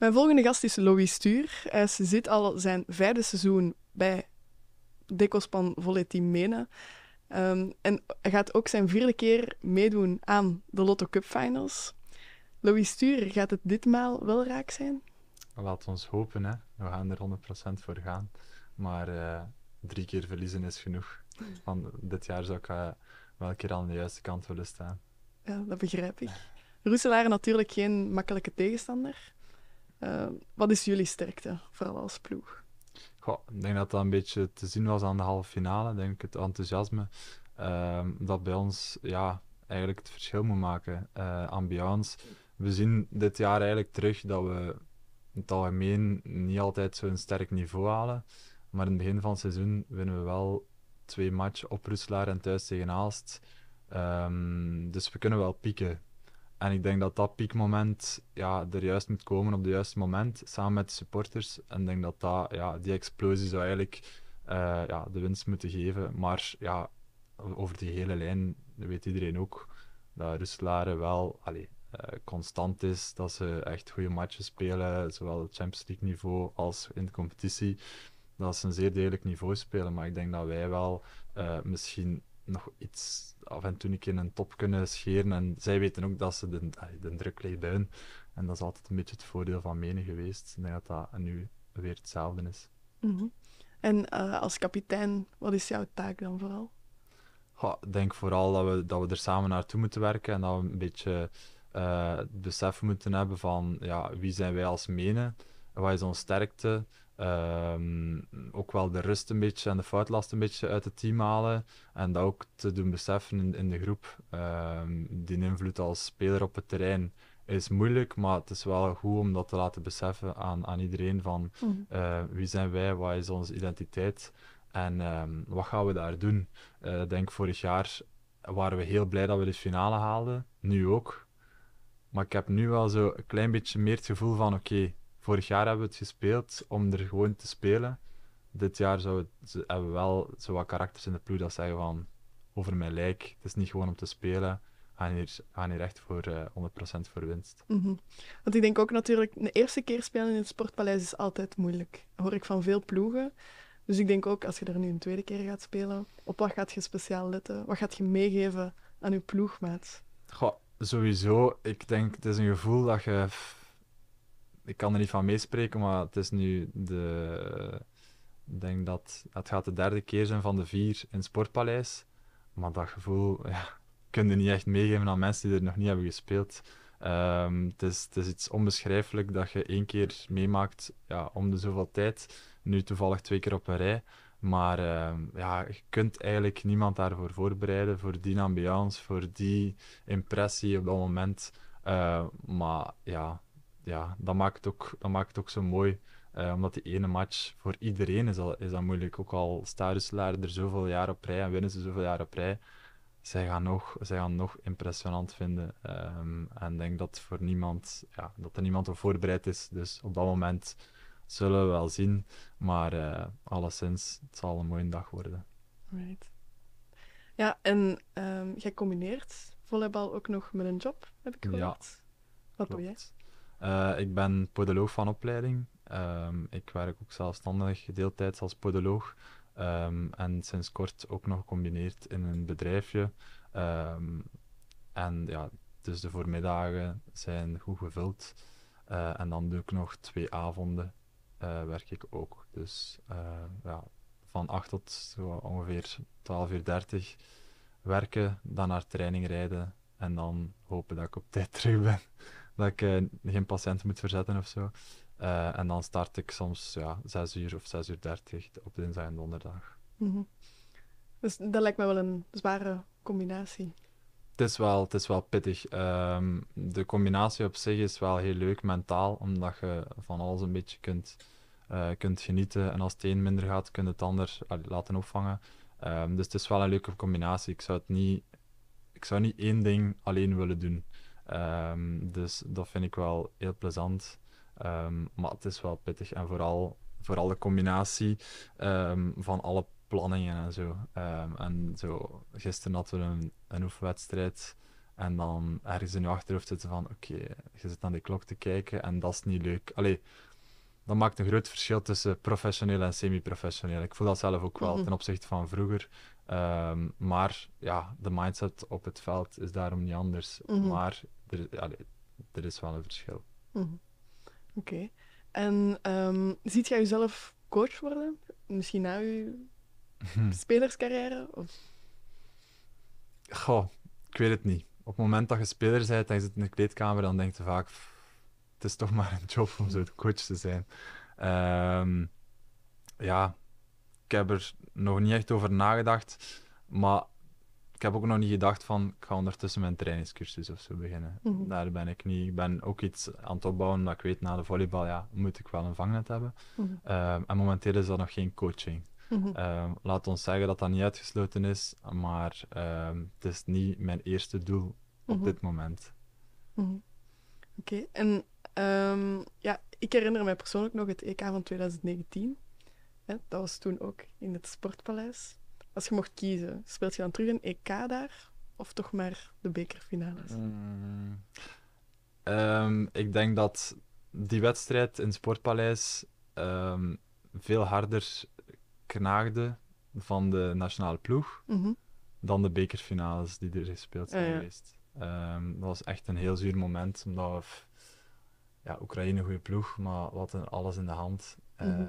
Mijn volgende gast is Louis Stuur. Hij eh, ze zit al zijn vijfde seizoen bij Decospan Team Um, en gaat ook zijn vierde keer meedoen aan de Lotto Cup Finals. Louis Stuur, gaat het ditmaal wel raak zijn? Laat ons hopen, hè. We gaan er 100% voor gaan. Maar eh, drie keer verliezen is genoeg. Van dit jaar zou ik uh, wel een keer aan de juiste kant willen staan. Ja, dat begrijp ik. Roeselaar natuurlijk geen makkelijke tegenstander. Eh, wat is jullie sterkte, vooral als ploeg? Goh, ik denk dat dat een beetje te zien was aan de halve finale. Ik denk het enthousiasme ehm, dat bij ons ja, eigenlijk het verschil moet maken. Uh, ambiance. We zien dit jaar eigenlijk terug dat we in het algemeen niet altijd zo'n sterk niveau halen. Maar in het begin van het seizoen winnen we wel twee matchen op Ruslar en thuis tegen Aalst. Ehm, dus we kunnen wel pieken. En ik denk dat dat piekmoment ja, er juist moet komen op het juiste moment, samen met de supporters. En ik denk dat, dat ja, die explosie zou eigenlijk eh, ja, de winst moeten geven. Maar ja, over die hele lijn weet iedereen ook dat Ruslaren wel allee, eh, constant is, dat ze echt goede matches spelen, zowel op Champions League niveau als in de competitie. Dat ze een zeer degelijk niveau spelen, maar ik denk dat wij wel eh, misschien nog iets af en toe een keer een top kunnen scheren. En zij weten ook dat ze de, de druk ligt bij hun. En dat is altijd een beetje het voordeel van Menen geweest. Ik denk dat dat nu weer hetzelfde is. Mhm. En eh, als kapitein, wat is jouw taak dan vooral? ik denk vooral dat we, dat we er samen naartoe moeten werken en dat we een beetje eh, het besef moeten hebben van ja, wie zijn wij als Menen wat is onze sterkte? Ehm, ook wel de rust een beetje en de foutlast een beetje uit het team halen. En dat ook te doen beseffen in, in de groep. Ehm, die invloed als speler op het terrein is moeilijk, maar het is wel goed om dat te laten beseffen aan, aan iedereen van mm. eh, wie zijn wij, wat is onze identiteit en ehm, wat gaan we daar doen. Uh, denk vorig jaar waren we heel blij dat we de finale haalden, nu ook. Maar ik heb nu wel zo een klein beetje meer het gevoel van oké, Vorig jaar hebben we het gespeeld om er gewoon te spelen. Dit jaar zou het, hebben we wel zo karakters in de ploeg dat zeggen van over mijn lijk. Het is niet gewoon om te spelen. We gaan hier, gaan echt voor 100% eh, voor winst. Mhm. Want ik denk ook natuurlijk, de eerste keer spelen in het sportpaleis is altijd moeilijk. Dat hoor ik van veel ploegen. Dus ik denk ook, als je er nu een tweede keer gaat spelen, op wat gaat je speciaal letten? Wat gaat je meegeven aan je ploegmaat? Goh, sowieso. Ik denk, het is een gevoel dat je ik kan er niet van meespreken, maar het is nu de. Ik denk dat het gaat de derde keer zijn van de vier in het Sportpaleis. Maar dat gevoel ja, kun je niet echt meegeven aan mensen die er nog niet hebben gespeeld. Ehm, het, is, is iets onbeschrijfelijk dat je één keer meemaakt ja, om de zoveel tijd. Nu toevallig twee keer op een rij. Maar ehm, ja, je kunt eigenlijk niemand daarvoor voorbereiden, voor die ambiance, voor die impressie op dat moment. Eh, maar ja, ja, dat maakt het ook, dat maakt het ook zo mooi. Eh, omdat die ene match voor iedereen is, al, is dat moeilijk. Ook al staan Russelaar er zoveel jaar op rij en winnen ze zoveel jaar op rij. Zij gaan nog, zij gaan nog impressionant vinden. Um, en denk dat, voor niemand, ja, dat er niemand op voorbereid is. Dus op dat moment zullen we wel zien. Maar uh, alleszins, het zal een mooie dag worden. Right. Ja, en ehm, jij combineert volleybal ook nog met een job, heb ik gehoord. Wat doe jij? Eh, ik ben podoloog van opleiding. Ehm, ik werk ook zelfstandig deeltijds als podoloog. Ehm, en sinds kort ook nog gecombineerd in een bedrijfje. Ehm, en ja, dus de voormiddagen zijn goed gevuld. Eh, en dan doe ik nog twee avonden eh, werk ik ook. Dus ja, van 8 tot zo ongeveer 12.30 uur werken, dan naar training rijden en dan hopen dat ik op tijd terug ben dat ik eh, geen patiënten moet verzetten of zo. Eh, en dan start ik soms ja, 6 uur of 6 uur 30 op dinsdag en donderdag. Mm Dus dat lijkt me wel een zware combinatie. Het is wel, het is wel pittig. Ehm, de combinatie op zich is wel heel leuk mentaal, omdat je van alles een beetje kunt, eh, kunt genieten. En als het een minder gaat, kun je het ander laten opvangen. Ehm, dus het is wel een leuke combinatie. Ik zou, het niet, ik zou niet één ding alleen willen doen. Ehm, dus dat vind ik wel heel plezant. Ehm, maar het is wel pittig. En vooral, vooral de combinatie ehm, van alle planningen en zo. en zo, gisteren hadden we een, een oefenwedstrijd. En dan ergens in je achterhoofd zitten van, oké, je zit aan die klok te kijken en dat is niet leuk. Allee, dat maakt een groot verschil tussen professioneel en semi-professioneel. Ik voel dat zelf ook wel mhm. ten opzichte van vroeger. Ehm, maar ja, de mindset op het veld is daarom niet anders. Mhm. Maar er, er, is wel een verschil. Mhm. Oké. En ehm, ziet jij jezelf coach worden? Misschien na je hm. spelerscarrière? Of? Goh, ik weet het niet. Op het moment dat je speler bent en je zit in de kleedkamer, dan denk je vaak: het is toch maar een job om zo coach te zijn. Um, ja, ik heb er nog niet echt over nagedacht. Maar ik heb ook nog niet gedacht van, ik ga ondertussen mijn trainingscursus of zo beginnen. Mhm. Daar ben ik niet. Ik ben ook iets aan het opbouwen, dat ik weet, na de volleybal ja, moet ik wel een vangnet hebben. Mhm. Ehm, en momenteel is dat nog geen coaching. Mhm. Ehm, laat ons zeggen dat dat niet uitgesloten is, maar ehm, het is niet mijn eerste doel op dit moment. Oké, en ja, ik herinner mij persoonlijk nog het EK van 2019 dat was toen ook in het Sportpaleis. Als je mocht kiezen, speelt je dan terug een EK daar of toch maar de bekerfinales? Hmm. Ehm, ik denk dat die wedstrijd in het Sportpaleis ehm, veel harder knaagde van de nationale ploeg mhm. dan de bekerfinales die er gespeeld zijn geweest. Ehm, dat was echt een heel zuur moment, omdat we, ja, Oekraïne een goede ploeg, maar wat alles in de hand. Mm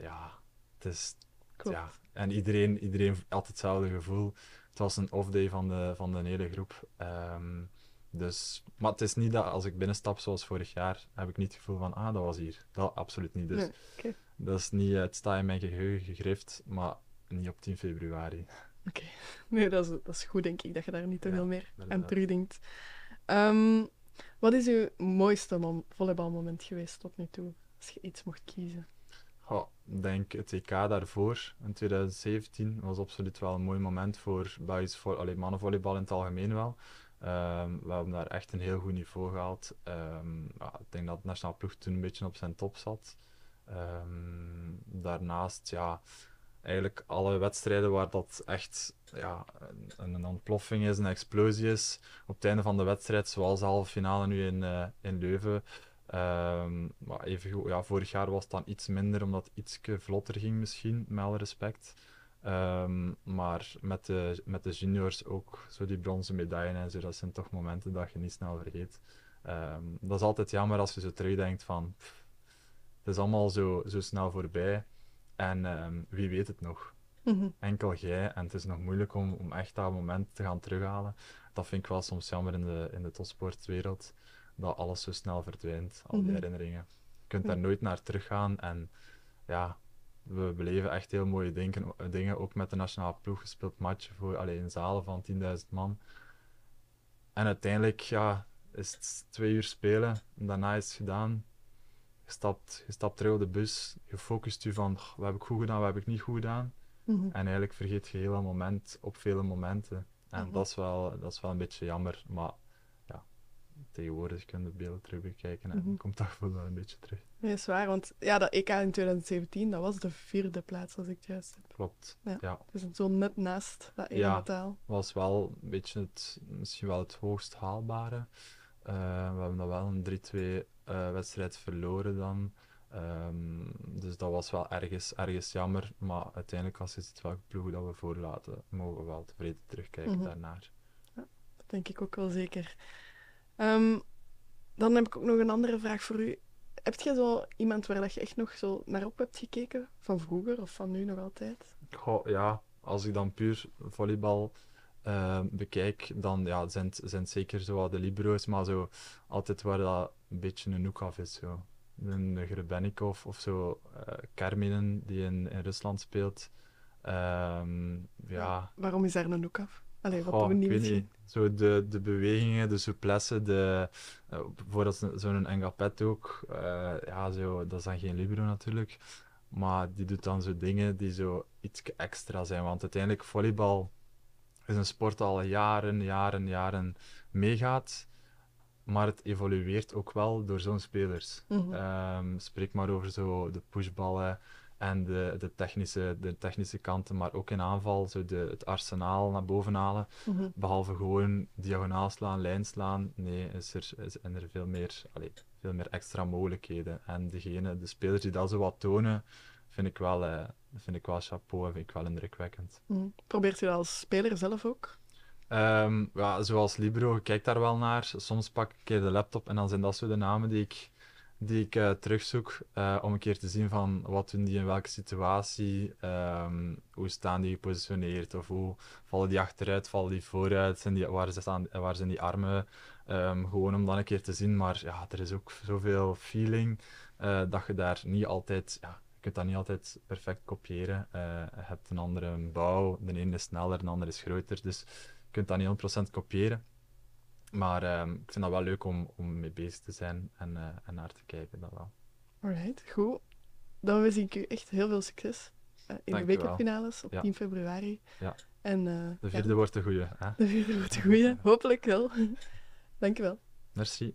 ja, het is. Ja. En iedereen, iedereen had hetzelfde gevoel. Het was een off-day van de, van de hele groep. Ehm, dus, maar het is niet dat als ik binnenstap zoals vorig jaar, heb ik niet het gevoel van, ah, dat was hier. Dat absoluut niet. Dus, Dat is niet, het staat in mijn geheugen gegrift, maar niet op 10 februari. Oké, nee, dat is, dat is goed denk ik, dat je daar niet te veel meer aan terugdenkt. Ehm, wat is uw mooiste volleybalmoment geweest tot nu toe, als je iets mocht kiezen? Ik denk het EK daarvoor, in 2017, was absoluut wel een mooi moment voor buis voor, alle mannenvolleybal in het algemeen wel. Ehm, we hebben daar echt een heel goed niveau gehaald. Ehm, ja, ik denk dat het nationaal ploeg toen een beetje op zijn top zat. Ehm, daarnaast, ja, eigenlijk alle wedstrijden waar dat echt ja, een, een, ontploffing is, een explosie is. Op het einde van de wedstrijd, zoals de halve finale nu in, eh, in Leuven, Ehm, maar even, ja, vorig jaar was het dan iets minder, omdat het iets vlotter ging misschien, met alle respect. Ehm, maar met de, met de juniors ook, zo die bronzen medailles en zo, dat zijn toch momenten dat je niet snel vergeet. Ehm, dat is altijd jammer als je zo terugdenkt van, het is allemaal zo, zo snel voorbij en wie weet het nog. Mhm. Enkel jij en het is nog moeilijk om, om echt dat moment te gaan terughalen. Dat vind ik wel soms jammer in de, in de topsportwereld dat alles zo snel verdwijnt, al die mhm. herinneringen. Je kunt daar nooit naar teruggaan en ja, we beleven echt heel mooie dingen, ook met de nationale ploeg gespeeld matchen voor alleen zalen van 10.000 man. En uiteindelijk ja, is het twee uur spelen en daarna is het gedaan. Je stapt, je stapt terug op de bus, je focust je van wat heb ik goed gedaan, wat heb ik niet goed gedaan. Mhm. En eigenlijk vergeet je heel een moment op vele momenten. En mhm. dat, is wel, dat is wel een beetje jammer, maar tegenwoordig kunnen de beelden terug bekijken en mm -hmm. komt toch wel een beetje terug. Nee, is waar, want ja, dat EK in 2017, dat was de vierde plaats, als ik het juist heb. Klopt, ja. ja. Dus zo net naast dat ene ja, was wel een beetje het, misschien wel het hoogst haalbare. Eh, we hebben dan wel een 3-2 eh, wedstrijd verloren dan. Ehm, dus dat was wel ergens, ergens jammer, maar uiteindelijk was het welke ploeg dat we voorlaten, mogen we wel tevreden terugkijken mm daarnaar. Ja, dat denk ik ook wel zeker. Ehm, dan heb ik ook nog een andere vraag voor u. Heb je zo iemand waar dat je echt nog zo naar op hebt gekeken? Van vroeger of van nu nog altijd? Goh, ja, als ik dan puur volleybal ehm, bekijk, dan ja, zijn, het, zijn zeker zo de Libro's, maar zo altijd waar dat een beetje een hoek af is. Zo. Een Grubennikov of zo, uh, Karminen die in, in Rusland speelt. Ehm, ja. Waarom is daar een hoek af? Allee, wat niet Zo de, de bewegingen, de souplesse, de, uh, eh, bijvoorbeeld zo'n engapet ook. Eh, ja, zo, dat is dan geen libero natuurlijk. Maar die doet dan zo dingen die zo iets extra zijn. Want uiteindelijk, volleybal is een sport dat al jaren, jaren, jaren meegaat. Maar het evolueert ook wel door zo'n spelers. Mhm. Ehm, spreek maar over zo de pushballen, en de, de, technische, de technische kanten, maar ook in aanval, zo de, het arsenaal naar boven halen. Mhm. Behalve gewoon diagonaal slaan, lijn slaan, nee, is er, is, er veel, meer, allee, veel meer extra mogelijkheden. En degene, de spelers die dat zo wat tonen, vind ik wel, eh, vind ik wel chapeau en vind ik wel indrukwekkend. Mm. Probeert u dat als speler zelf ook? Ehm, ja, zoals Libro, kijk daar wel naar. Soms pak ik de laptop en dan zijn dat zo de namen die ik die ik eh, terugzoek eh, om een keer te zien van wat doen die in welke situatie, ehm, hoe staan die gepositioneerd of hoe vallen die achteruit, vallen die vooruit, zijn die, waar, aan, waar zijn die armen, ehm, gewoon om dan een keer te zien. Maar ja, er is ook zoveel feeling eh, dat je daar niet altijd, ja, je kunt dat niet altijd perfect kopiëren. je hebt een andere bouw, de ene is sneller, de andere is groter, dus je kunt dat niet 100% kopiëren. Maar ehm, ik vind dat wel leuk om, om mee bezig te zijn en, eh, en naar te kijken. Dat wel. Alright, goed. Dan wens ik u echt heel veel succes eh, in de weekendfinales op 10 februari. Ja. En, eh, de vierde wordt de goede. De vierde wordt de goede, hopelijk wel. Dankjewel. Merci.